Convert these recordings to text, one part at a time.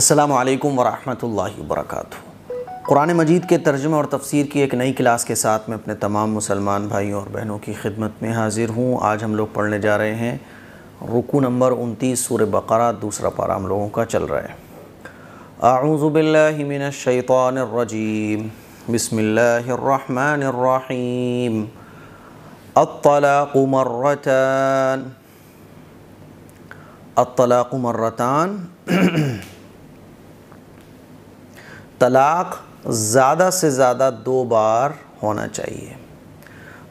अस्सलाम वालेकुम वरहमतुल्लाहि कुरान मजीद के तर्जमे और तफसीर की एक नई क्लास के साथ मैं अपने तमाम मुसलमान भाइयों और बहनों की खिदमत में हाजिर हूँ आज हम लोग पढ़ने जा रहे हैं रुकू नंबर उनतीस सूर बकरा दूसरा पारा हम लोगों का चल रहा है आऊज़बिल्लिमिनशैतरजीम बसमीम अतलाक़मरतान अतलाक़मरतान तलाक़ ज़्यादा से ज़्यादा दो बार होना चाहिए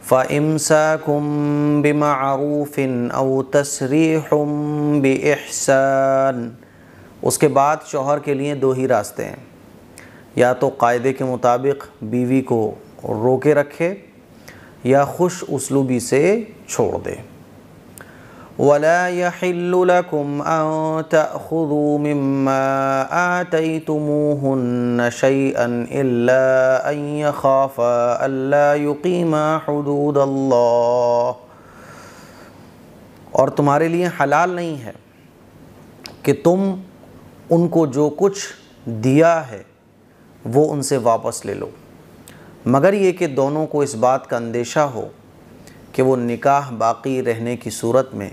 फ़ामसकुम बिमाफिन अव तसरीहम बहसन उसके बाद शोहर के लिए दो ही रास्ते हैं या तो कायदे के मुताबिक बीवी को रोके रखे या खुश उसलूबी से छोड़ दे ولا يحل لكم أن تأخذوا مما آتيتموهن شيئا إلا أن يخافا ألا يقيما حدود الله और तुम्हारे लिए हलाल नहीं है कि तुम उनको जो कुछ दिया है वो उनसे वापस ले लो मगर ये कि दोनों को इस बात का अंदेशा हो कि वो निकाह बाकी रहने की सूरत में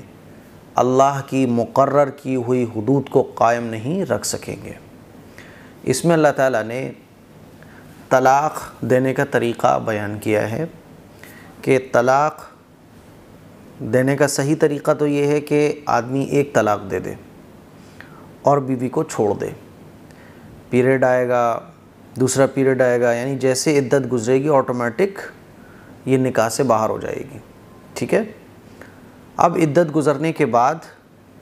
अल्लाह की मुकर्र की हुई हदूद को कायम नहीं रख सकेंगे इसमें अल्लाह ताला ने तलाक़ देने का तरीक़ा बयान किया है कि तलाक़ देने का सही तरीक़ा तो ये है कि आदमी एक तलाक़ दे दे और बीवी को छोड़ दे पीरियड आएगा दूसरा पीरियड आएगा यानी जैसे इद्दत गुजरेगी ऑटोमेटिक ये निकाह से बाहर हो जाएगी ठीक है अब इद्दत गुज़रने के बाद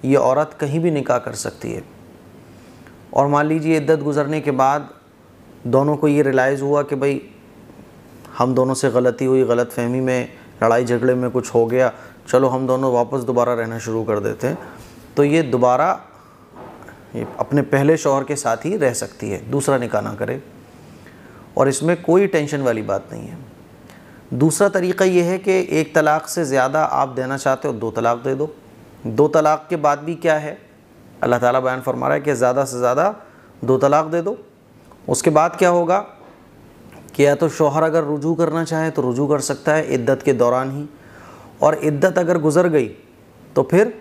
ये औरत कहीं भी निकाह कर सकती है और मान लीजिए इद्दत गुज़रने के बाद दोनों को ये रिलाइज़ हुआ कि भाई हम दोनों से गलती हुई गलत फहमी में लड़ाई झगड़े में कुछ हो गया चलो हम दोनों वापस दोबारा रहना शुरू कर देते हैं तो ये दोबारा अपने पहले शोहर के साथ ही रह सकती है दूसरा निकाह ना करे और इसमें कोई टेंशन वाली बात नहीं है दूसरा तरीका ये है कि एक तलाक़ से ज़्यादा आप देना चाहते हो दो तलाक़ दे दो दो तलाक़ के बाद भी क्या है अल्लाह ताला बयान फरमा रहा है कि ज़्यादा से ज़्यादा दो तलाक़ दे दो उसके बाद क्या होगा कि या तो शोहर अगर रुजू करना चाहे तो रुजू कर सकता है इद्दत के दौरान ही और इद्दत अगर गुज़र गई तो फिर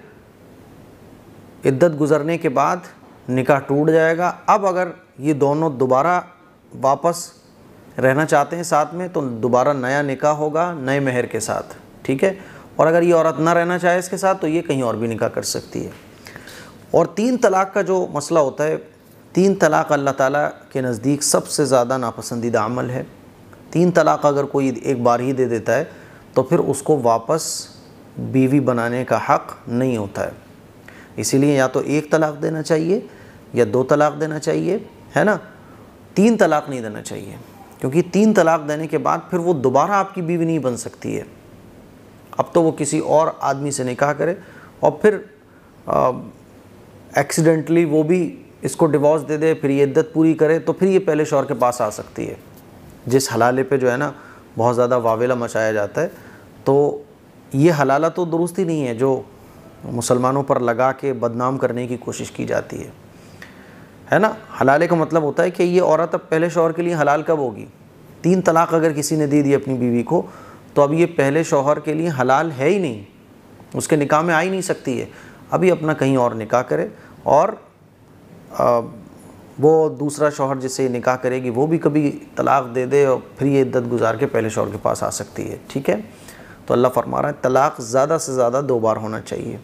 इद्दत गुज़रने के बाद निकाह टूट जाएगा अब अगर ये दोनों दोबारा वापस रहना चाहते हैं साथ में तो दोबारा नया निकाह होगा नए मेहर के साथ ठीक है और अगर ये औरत ना रहना चाहे इसके साथ तो ये कहीं और भी निकाह कर सकती है और तीन तलाक़ का जो मसला होता है तीन तलाक़ अल्लाह ताला के नज़दीक सबसे ज़्यादा नापसंदीदा अमल है तीन तलाक़ अगर कोई एक बार ही दे देता है तो फिर उसको वापस बीवी बनाने का हक़ नहीं होता है इसीलिए या तो एक तलाक़ देना चाहिए या दो तलाक़ देना चाहिए है ना तीन तलाक़ नहीं देना चाहिए क्योंकि तीन तलाक देने के बाद फिर वो दोबारा आपकी बीवी नहीं बन सकती है अब तो वो किसी और आदमी से निकाह करे और फिर एक्सीडेंटली वो भी इसको डिवोर्स दे दे फिर ये इद्दत पूरी करे तो फिर ये पहले शौहर के पास आ सकती है जिस हलाले पे जो है ना बहुत ज़्यादा वावेला मचाया जाता है तो ये हलाला तो दुरुस्ती नहीं है जो मुसलमानों पर लगा के बदनाम करने की कोशिश की जाती है है ना हलाले का मतलब होता है कि ये औरत अब पहले शोहर के लिए हलाल कब होगी तीन तलाक अगर किसी ने दे दी अपनी बीवी को तो अब ये पहले शोहर के लिए हलाल है ही नहीं उसके निकाह में आ ही नहीं सकती है अभी अपना कहीं और निकाह करे और आ, वो दूसरा शोहर जिससे निकाह करेगी वो भी कभी तलाक़ दे दे और फिर ये इद्दत गुजार के पहले शोहर के पास आ सकती है ठीक है तो अल्लाह फरमा रहा है तलाक़ ज़्यादा से ज़्यादा दो बार होना चाहिए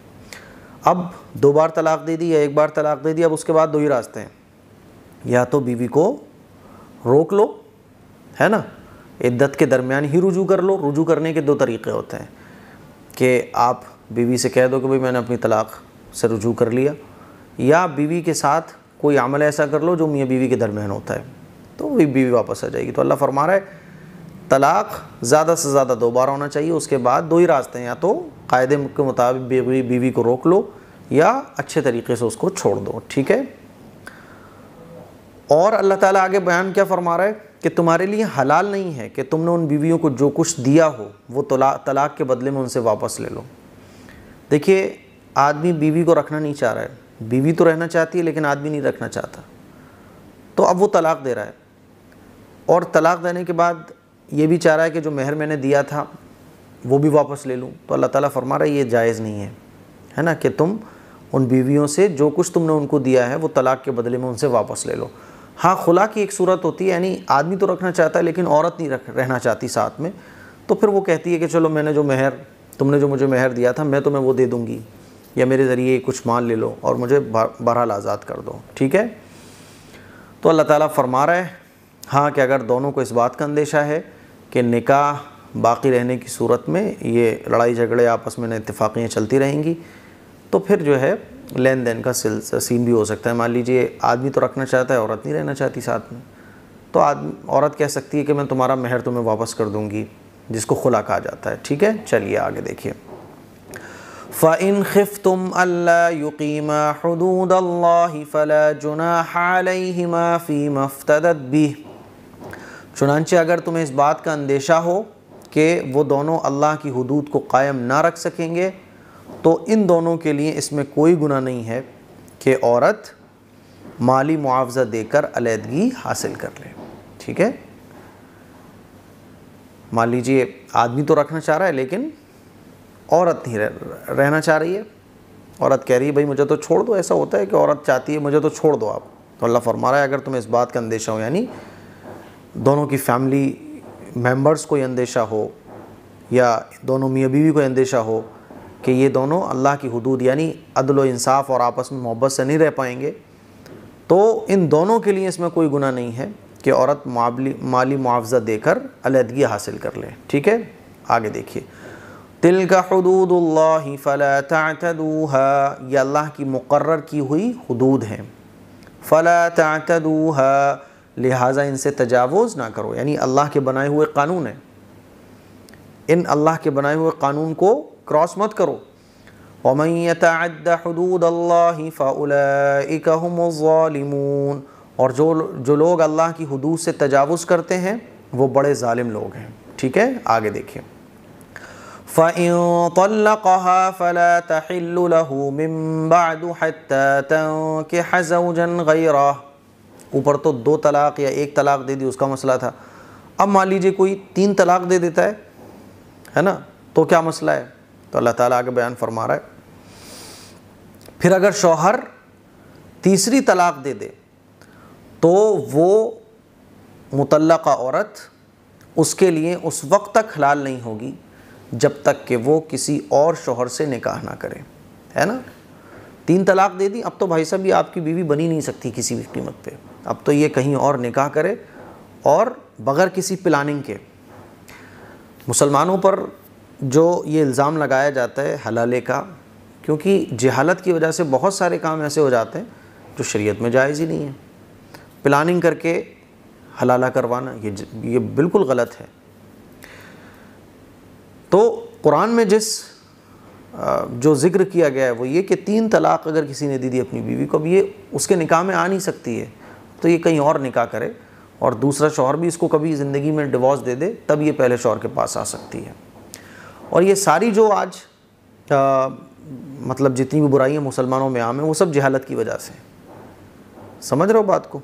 अब दो बार तलाक़ दे दी या एक बार तलाक़ दे दी अब उसके बाद दो ही रास्ते हैं या तो बीवी को रोक लो है ना इद्दत के दरमियान ही रुजू कर लो रुजू करने के दो तरीके होते हैं कि आप बीवी से कह दो कि भाई मैंने अपनी तलाक़ से रुजू कर लिया या बीवी के साथ कोई अमल ऐसा कर लो जो मियाँ बीवी के दरमियान होता है तो वही बीवी वापस आ जाएगी तो अल्लाह फरमा रहा है तलाक़ ज़्यादा से ज़्यादा दो बार होना चाहिए उसके बाद दो ही रास्ते हैं या तो कायदे के मुताबिक बीवी को रोक लो या अच्छे तरीके से उसको छोड़ दो ठीक है और अल्लाह ताला आगे बयान क्या फरमा रहा है कि तुम्हारे लिए हलाल नहीं है कि तुमने उन बीवियों को जो कुछ दिया हो वो तला तलाक के बदले में उनसे वापस ले लो देखिए आदमी बीवी को रखना नहीं चाह रहा है बीवी तो रहना चाहती है लेकिन आदमी नहीं रखना चाहता तो अब वो तलाक दे रहा है और तलाक देने के बाद ये भी चाह रहा है कि जो मेहर मैंने दिया था वो भी वापस ले लूँ तो अल्लाह ताला फरमा रहा है ये जायज़ नहीं है है ना कि तुम उन बीवियों से जो कुछ तुमने उनको दिया है वो तलाक के बदले में उनसे वापस ले लो हाँ खुला की एक सूरत होती है यानी आदमी तो रखना चाहता है लेकिन औरत नहीं रख रहना चाहती साथ में तो फिर वो कहती है कि चलो मैंने जो महर तुमने जो मुझे मेहर दिया था मैं तुम्हें वो दे दूँगी या मेरे ज़रिए कुछ माल ले लो और मुझे बहरहाल आज़ाद कर दो ठीक है तो अल्लाह ताला फरमा रहा है हाँ कि अगर दोनों को इस बात का अंदेशा है कि निकाह बाकी रहने की सूरत में ये लड़ाई झगड़े आपस में इतफाक़ियाँ चलती रहेंगी तो फिर जो है लेन देन का सिल सीन भी हो सकता है मान लीजिए आदमी तो रखना चाहता है औरत नहीं रहना चाहती साथ में तो आदमी औरत कह सकती है कि मैं तुम्हारा मेहर तुम्हें वापस कर दूंगी जिसको खुला कहा जाता है ठीक है चलिए आगे देखिए फ़िन खिफ तुम अल्लाकीम हदूद फ़ला जुना फ़ी मफ्तदत भी चुनानचे अगर तुम्हें इस बात का अंदेशा हो कि वो दोनों अल्लाह की हदूद को कायम ना रख सकेंगे तो इन दोनों के लिए इसमें कोई गुना नहीं है कि औरत माली मुआवजा देकर अलीहदगी हासिल कर ले ठीक है मान लीजिए आदमी तो रखना चाह रहा है लेकिन औरत नहीं रहना चाह रही है औरत कह रही है भाई मुझे तो छोड़ दो ऐसा होता है कि औरत चाहती है मुझे तो छोड़ दो आप तो अल्लाह फरमा रहा है अगर तुम्हें इस बात का अंदेशा हो यानी दोनों की फैमिली मेम्बर्स को अंदेशा हो या दोनों मियाँ बीवी को अंदेशा हो कि ये दोनों अल्लाह की हदूद यानी अदल इंसाफ़ और आपस में मोहब्बत से नहीं रह पाएंगे तो इन दोनों के लिए इसमें कोई गुना नहीं है कि औरत माली मुआवजा देकर अलहदगी हासिल कर ले ठीक है आगे देखिए तिल का हदूद फ़ला ये अल्लाह की मुकर की हुई हदूद हैं फ़ला लिहाजा इनसे तजावज़ ना करो यानी अल्लाह के बनाए हुए कानून हैं इन अल्लाह के बनाए हुए कानून को क्रॉस मत करो वमैतूदून और जो जो लोग अल्लाह की हदूद से तजावज़ करते हैं वो बड़े ालिम लोग हैं ठीक है आगे देखिए ऊपर तो दो तलाक़ या एक तलाक़ दे दी उसका मसला था अब मान लीजिए कोई तीन तलाक़ दे देता है है ना तो क्या मसला है तो अल्लाह ताला आगे बयान फरमा रहा है फिर अगर शौहर तीसरी तलाक दे दे तो वो मुतलका औरत उसके लिए उस वक्त तक हलाल नहीं होगी जब तक कि वो किसी और शोहर से निकाह ना करे है ना तीन तलाक दे दी अब तो भाई साहब ये आपकी बीवी बनी नहीं सकती किसी भी कीमत पे अब तो ये कहीं और निकाह करे और बग़ैर किसी प्लानिंग के मुसलमानों पर जो ये इल्ज़ाम लगाया जाता है हलाले का क्योंकि जहालत की वजह से बहुत सारे काम ऐसे हो जाते हैं जो शरीयत में जायज़ ही नहीं है प्लानिंग करके हलाला करवाना ये ये बिल्कुल गलत है तो कुरान में जिस जो जिक्र किया गया है वो ये कि तीन तलाक अगर किसी ने दी दी अपनी बीवी को अब ये उसके निकाह में आ नहीं सकती है तो ये कहीं और निकाह करे और दूसरा शौहर भी इसको कभी ज़िंदगी में डिवोर्स दे दे तब ये पहले शौहर के पास आ सकती है और ये सारी जो आज आ, मतलब जितनी भी बुराइयाँ मुसलमानों में आम हैं वो सब जहालत की वजह से समझ रहे हो बात को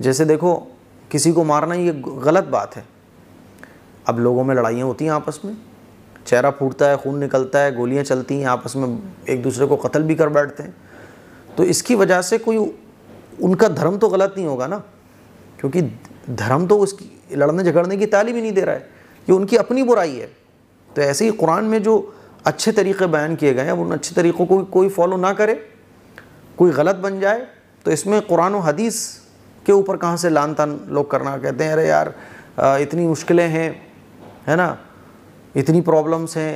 जैसे देखो किसी को मारना ये गलत बात है अब लोगों में लड़ाइयाँ होती हैं आपस में चेहरा फूटता है खून निकलता है गोलियाँ चलती हैं आपस में एक दूसरे को कत्ल भी कर बैठते हैं तो इसकी वजह से कोई उनका धर्म तो गलत नहीं होगा ना क्योंकि धर्म तो उसकी लड़ने झगड़ने की तालीम ही नहीं दे रहा है ये उनकी अपनी बुराई है तो ऐसे ही कुरान में जो अच्छे तरीके बयान किए गए हैं उन अच्छे तरीक़ों को कोई फॉलो ना करे कोई गलत बन जाए तो इसमें कुरान और हदीस के ऊपर कहाँ से लान तान लोग करना कहते हैं अरे यार इतनी मुश्किलें हैं है ना इतनी प्रॉब्लम्स हैं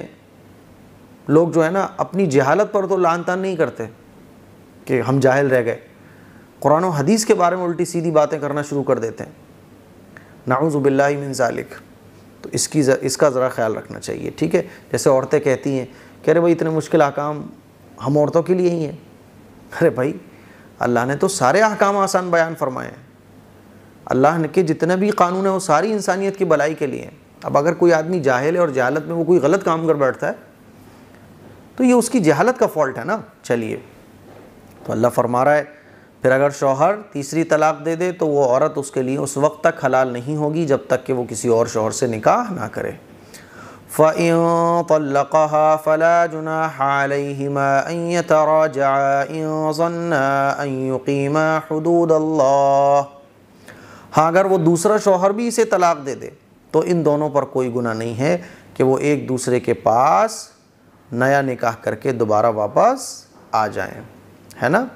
लोग जो है ना अपनी जहालत पर तो लान तान नहीं करते कि हम जाहिल रह गए कुरान और हदीस के बारे में उल्टी सीधी बातें करना शुरू कर देते हैं नाउज़बिल्लिमिन ज़ालिक तो इसकी जर, इसका ज़रा ख्याल रखना चाहिए ठीक है जैसे औरतें कहती हैं कह रहे भाई इतने मुश्किल अहकाम हम औरतों के लिए ही हैं अरे भाई अल्लाह ने तो सारे अहकाम आसान बयान फरमाए हैं अल्लाह ने के जितने भी कानून हैं वो सारी इंसानियत की भलाई के लिए हैं अब अगर कोई आदमी जाहल है और जहालत में वो कोई गलत काम कर बैठता है तो ये उसकी जहालत का फॉल्ट है ना चलिए तो अल्लाह फरमा रहा है फिर अगर शौहर तीसरी तलाक दे दे तो वो औरत उसके लिए उस वक्त तक हलाल नहीं होगी जब तक कि वो किसी और शौहर से निकाह ना करे हाँ अगर वो दूसरा शोहर भी इसे तलाक दे दे तो इन दोनों पर कोई गुना नहीं है कि वो एक दूसरे के पास नया निकाह करके दोबारा वापस आ जाएं है ना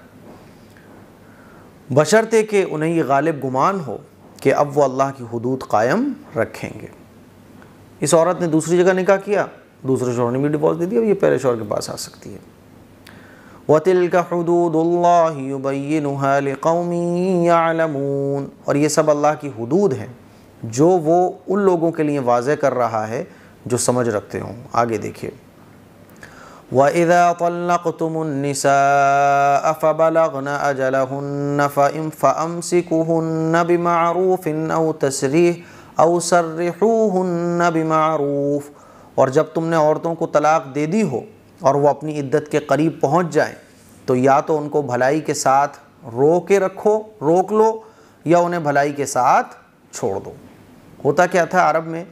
बशर्ते कि उन्हें ये गालिब गुमान हो कि अब वो अल्लाह की हदूद कायम रखेंगे इस औरत ने दूसरी जगह निकाह किया दूसरे शोर ने भी डिवोर्स दे दिया अब ये पहले शोर के पास आ सकती है वतिल का हदूदीन और ये सब अल्लाह की हदूद हैं जो वो उन लोगों के लिए वाज़ कर रहा है जो समझ रखते हों आगे देखिए وإذا طلقتم النساء فبلغن أجلهن فإن فأمسكوهن بمعروف أو تسريح أو सर्रिहूहन्न बिमारूफ और जब तुमने औरतों को तलाक दे दी हो और वो अपनी इद्दत के करीब पहुंच जाएं तो या तो उनको भलाई के साथ रो के रखो रोक लो या उन्हें भलाई के साथ छोड़ दो होता क्या था अरब में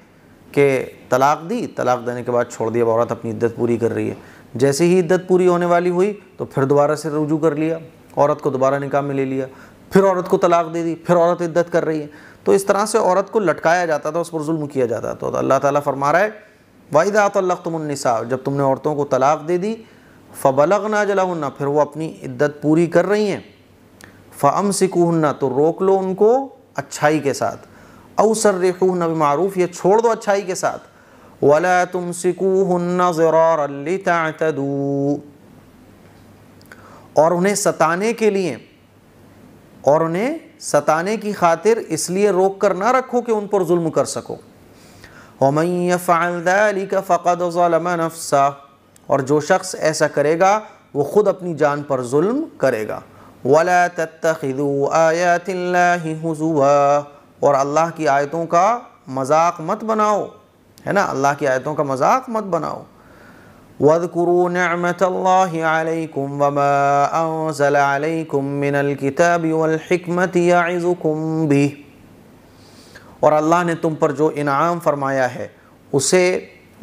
कि तलाक दी तलाक देने के बाद छोड़ दिया औरत अपनी इद्दत पूरी कर रही है जैसे ही इद्दत पूरी होने वाली हुई तो फिर दोबारा से रुजू कर लिया औरत को दोबारा निकाह में ले लिया फिर औरत को तलाक दे दी फिर औरत इद्दत कर रही है तो इस तरह से औरत को लटकाया जाता था उस पर जुल्म किया जाता था तो अल्लाह ताला फरमा रहा है वाहिदा तल्लकतमनसा जब तुमने औरतों को तलाक दे दी फ़बलगना जलाहुन्ना फिर वो अपनी इद्दत पूरी कर रही हैं फ़म सिकून्ना तो रोक लो उनको अच्छाई के साथ अवसर रेखू भी मारूफ़ ये छोड़ दो अच्छाई के साथ ولا تمسكوهن ضرارا لتعتدوا और उन्हें सताने के लिए और उन्हें सताने की खातिर इसलिए रोक कर ना रखो कि उन पर जुल्म कर सको वमैफ़ालदाली का फ़कद नफसा और जो शख्स ऐसा करेगा वो ख़ुद अपनी जान पर जुल्म करेगा वला तत्तखिदू आयातिल्लाहि हुजुआ और अल्लाह की आयतों का मजाक मत बनाओ है ना अल्लाह की आयतों का मजाक मत बनाओ वदकुरू और अल्लाह ने तुम पर जो इनाम फरमाया है उसे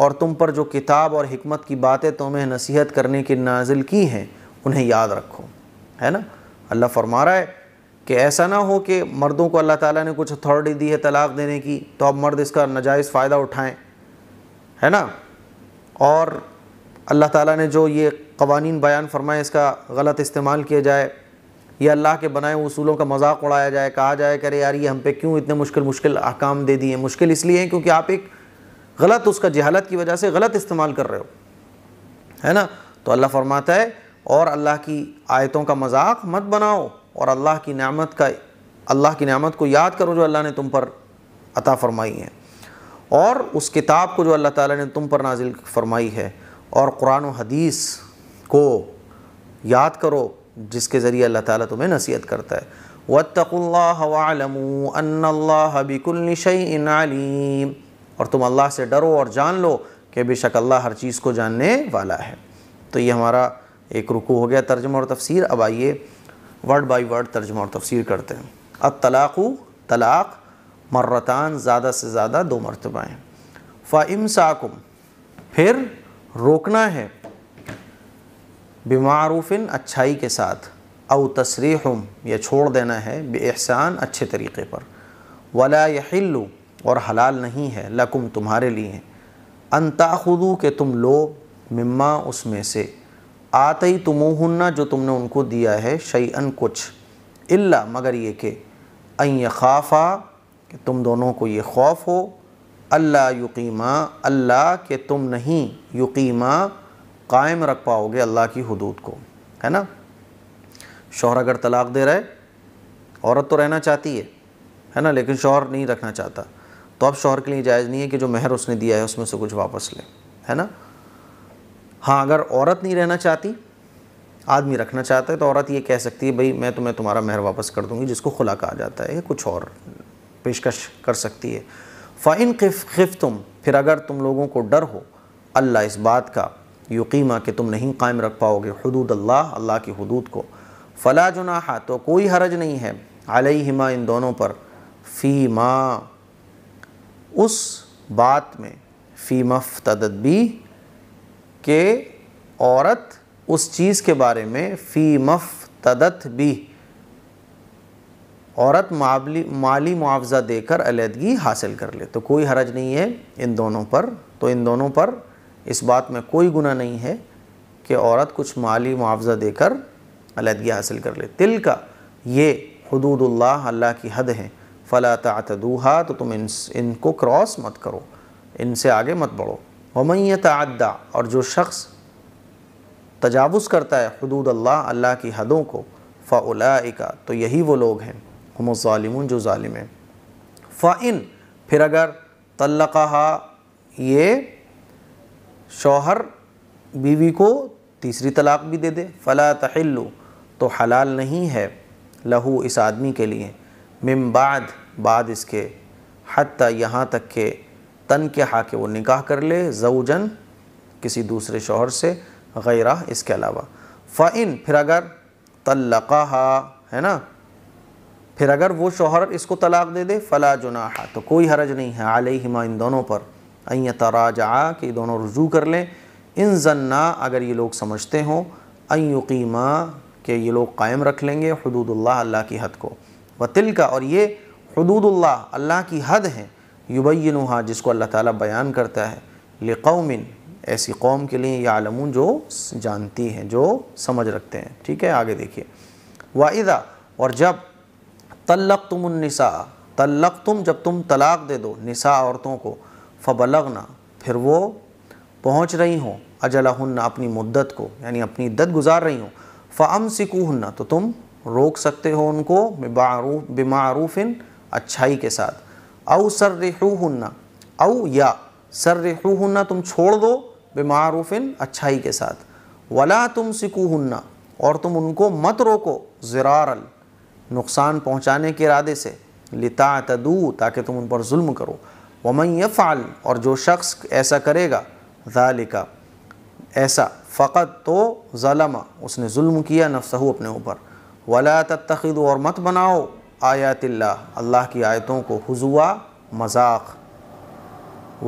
और तुम पर जो किताब और हमत की बातें तुम्हें नसीहत करने की नाजिल की हैं उन्हें याद रखो है ना अल्लाह फरमा रहा है कि ऐसा ना हो कि मर्दों को अल्लाह ताला ने कुछ अथॉरिटी दी है तलाक़ देने की तो अब मर्द इसका नजायज़ फ़ायदा उठाएं है ना और अल्लाह ताला ने जो ये कवानीन बयान फरमाए इसका गलत इस्तेमाल किया जाए या अल्लाह के बनाए उसूलों का मजाक उड़ाया जाए कहा जाए करे यार ये हम पे क्यों इतने मुश्किल मुश्किल अहकाम दे दिए मुश्किल इसलिए हैं क्योंकि आप एक गलत उसका जहालत की वजह से गलत इस्तेमाल कर रहे हो है ना तो अल्लाह फरमाता है और अल्लाह की आयतों का मजाक मत बनाओ और अल्लाह की नामत का अल्लाह की नामत को याद करो जो अल्लाह ने तुम पर अता फरमाई है और उस किताब को जो अल्लाह ताला ने तुम पर नाजिल फरमाई है और कुरान हदीस को याद करो जिसके ज़रिए अल्लाह ताला तुम्हें नसीहत करता है वतकल्लाबिकुलशैलीम और तुम अल्लाह से डरो और जान लो कि बेशक अल्लाह हर चीज़ को जानने वाला है तो ये हमारा एक रुकू हो गया तर्जमा और तफसीर अब आइए वर्ड बाई वर्ड तर्जमा और तफसीर करते हैं अब तलाक़ु तलाक़ मर्रतान ज़्यादा से ज़्यादा दो मरतबाएँ फ़ाइम साकुम फिर रोकना है बेमारूफिन अच्छाई के साथ अव तसरीहम यह छोड़ देना है बेहसान अच्छे तरीके पर वला यहिल्लू और हलाल नहीं है लकुम तुम्हारे लिए अनताखुदू के तुम लो मम्मा उसमें से आते ही जो तुमने उनको दिया है शयन कुछ इल्ला मगर ये कि अन खाफ़ा कि तुम दोनों को ये खौफ हो अल्लाह यकीमा अल्लाह के तुम नहीं यकीमा कायम रख पाओगे अल्लाह की हदूद को है ना शोहर अगर तलाक़ दे रहा है औरत तो रहना चाहती है है ना लेकिन शोहर नहीं रखना चाहता तो अब शोहर के लिए जायज़ नहीं है कि जो महर उसने दिया है उसमें से कुछ वापस ले है ना हाँ अगर औरत नहीं रहना चाहती आदमी रखना चाहता है तो औरत ये कह सकती है भाई मैं तुम्हें तुम्हारा महर वापस कर दूँगी जिसको खुला कहा जाता है कुछ और पेशकश कर सकती है फ़ाइन खिफ तुम फिर अगर तुम लोगों को डर हो अल्लाह इस बात का यकीमा कि तुम नहीं कायम रख पाओगे हदूद अल्लाह अल्लाह की हदूद को फ़ला जुनाहा तो कोई हरज नहीं है हिमा इन दोनों पर फ़ी माँ उस बात में फ़ी मफ तदबी के औरत उस चीज़ के बारे में फ़ी मफ तदत भी औरत माली माली मुआवजा देकर अलीदगी हासिल कर ले तो कोई हरज नहीं है इन दोनों पर तो इन दोनों पर इस बात में कोई गुना नहीं है कि औरत कुछ माली मुआवजा देकर अलीहदगी हासिल कर ले तिल का ये हदूदुल्ला अल्लाह की हद है फ़ला तदूहा तो तुम इन इनको क्रॉस मत करो इनसे आगे मत बढ़ो वमैय तद्दा और जो शख्स तजावज़ करता है हदूद अल्लाह अल्लाह की हदों को फ़ाउला तो यही वो लोग हैं हम ालिम जो ालिम है फ़ाइन फिर अगर तल्लक़ा ये शौहर बीवी को तीसरी तलाक़ भी दे दे फ़ला तहल्लु तो हलाल नहीं है लहू इस आदमी के लिए मिमबाद बाद इसके हती यहाँ तक के तन के हा के वो निकाह कर ले जऊजन किसी दूसरे शोहर से गैरा इसके अलावा फ़ाइन फिर अगर तल्लक़ा है ना फिर अगर वो शोहर इसको तलाक दे दे फ़ला जुनाहा तो कोई हरज नहीं है हिमा इन दोनों पर अँ तराजा कि दोनों रजू कर लें इन जन्ना अगर ये लोग समझते हों अयुकीमा के ये लोग कायम रख लेंगे हदूदुल्लाह अल्लाह की हद को व तिल का और ये हदूदुल्लाह अल्लाह की हद है युबैनहा जिसको अल्लाह ताला बयान करता है लिकौमिन ऐसी कौम के लिए या आलमून जो जानती हैं जो समझ रखते हैं ठीक है आगे देखिए वाहिदा और जब तल्लक उनसा तल्लक तुम जब तुम तलाक़ दे दो निसा औरतों को फबलगना फिर वो पहुँच रही हों अजलाहन अपनी मुद्दत को यानी अपनी इद्दत गुजार रही हों फ़म हन्ना तो तुम रोक सकते हो उनको बेमारूफ बेमारूफिन अच्छाई के साथ अव हन्ना अव या सर हन्ना तुम छोड़ दो बेमारूफिन अच्छाई के साथ वला तुम हन्ना और तुम उनको मत रोको ज़रारल नुकसान पहुँचाने के इरादे से लिता तदू ताकि तुम उन पर जुल्म करो वमन फाल और जो शख्स ऐसा करेगा ज़ालिका ऐसा फ़कत तो ज़लमा उसने जुल्म किया नफसहू अपने ऊपर वला तखद और मत बनाओ आयातिल्ला अल्लाह की आयतों को हजुआ मजाक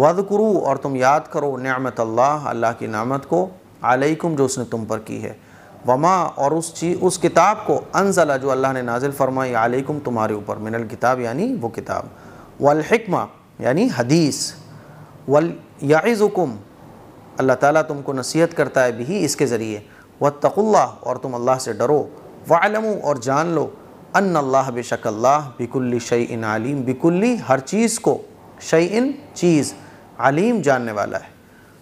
वद करो और तुम याद करो नमत अल्लाह अल्लाह की नामत को आलकुम जो उसने तुम पर की है वमा और उस चीज़ उस किताब को अनजला जो अल्लाह ने नाजिल फरमाई आलकुम तुम्हारे ऊपर मिनल किताब यानी वो किताब वलहकमा यानी हदीस वल याज़ुकुम अल्लाह ताला तुमको नसीहत करता है भी इसके ज़रिए तकुल्ला और तुम अल्लाह से डरो वालमू और जान लो अन अल्लाह बेशक अल्लाह बिकुल्ली शई इन आलीम बिकुल्ली हर चीज़ को शई इन चीज़ आलीम जानने वाला है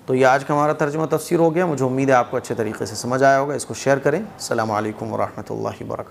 तो ये आज का हमारा तर्जमा तफसर हो गया मुझे उम्मीद है आपको अच्छे तरीके से समझ आया होगा इसको शेयर करें अल्लाम वरहमल वर्क